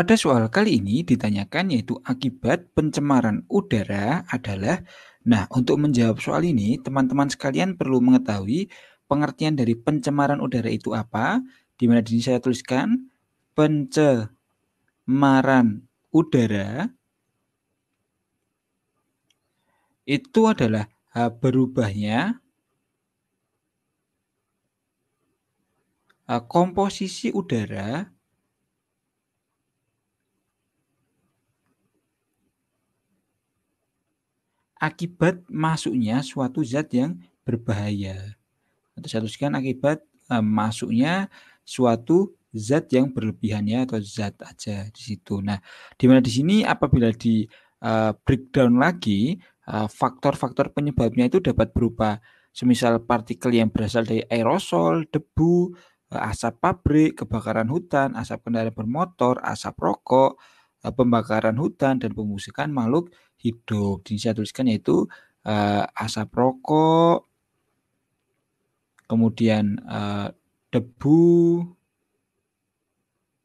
Pada soal kali ini ditanyakan yaitu akibat pencemaran udara adalah Nah, untuk menjawab soal ini teman-teman sekalian perlu mengetahui pengertian dari pencemaran udara itu apa di mana di sini saya tuliskan pencemaran udara itu adalah berubahnya komposisi udara akibat masuknya suatu zat yang berbahaya. Atau saya tuliskan akibat eh, masuknya suatu zat yang berlebihannya atau zat aja di situ. Nah, di mana di sini apabila di uh, breakdown lagi e, faktor-faktor uh, penyebabnya itu dapat berupa semisal partikel yang berasal dari aerosol, debu, uh, asap pabrik, kebakaran hutan, asap kendaraan bermotor, asap rokok, Eh, pembakaran hutan dan pengusikan makhluk hidup. Di sini saya tuliskan yaitu uh, asap rokok, kemudian uh, debu,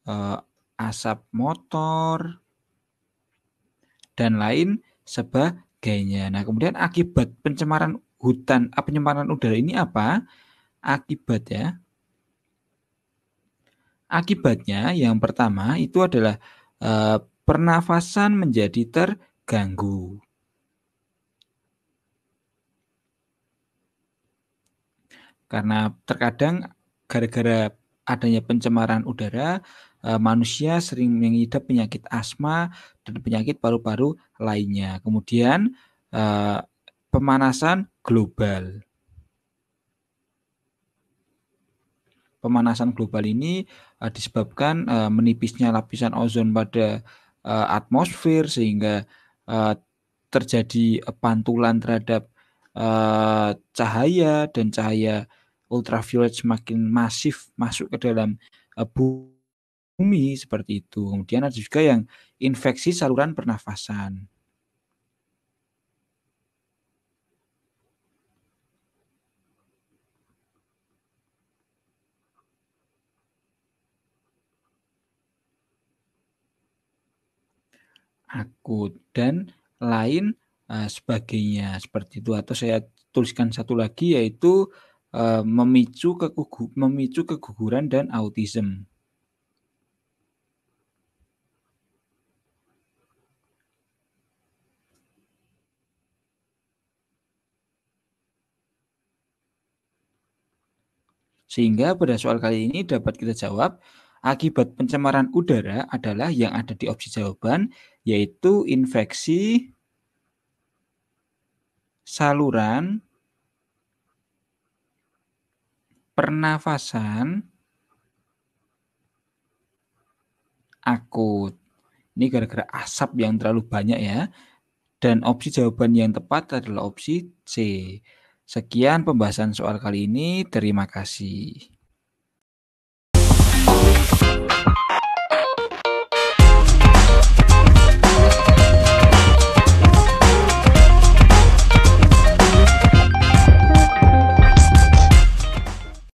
uh, asap motor, dan lain sebagainya. Nah, kemudian akibat pencemaran hutan, pencemaran udara ini apa? Akibat ya. Akibatnya yang pertama itu adalah Eh, pernafasan menjadi terganggu. Karena terkadang gara-gara adanya pencemaran udara, eh, manusia sering mengidap penyakit asma dan penyakit paru-paru lainnya. Kemudian eh, pemanasan global. pemanasan global ini uh, disebabkan uh, menipisnya lapisan ozon pada uh, atmosfer sehingga uh, terjadi pantulan terhadap uh, cahaya dan cahaya ultraviolet semakin masif masuk ke dalam uh, bumi seperti itu. Kemudian ada juga yang infeksi saluran pernafasan. akut dan lain uh, sebagainya seperti itu atau saya tuliskan satu lagi yaitu uh, memicu kegugu memicu keguguran dan autisme Sehingga pada soal kali ini dapat kita jawab Akibat pencemaran udara adalah yang ada di opsi jawaban, yaitu infeksi saluran pernafasan akut. Ini gara-gara asap yang terlalu banyak ya. Dan opsi jawaban yang tepat adalah opsi C. Sekian pembahasan soal kali ini. Terima kasih.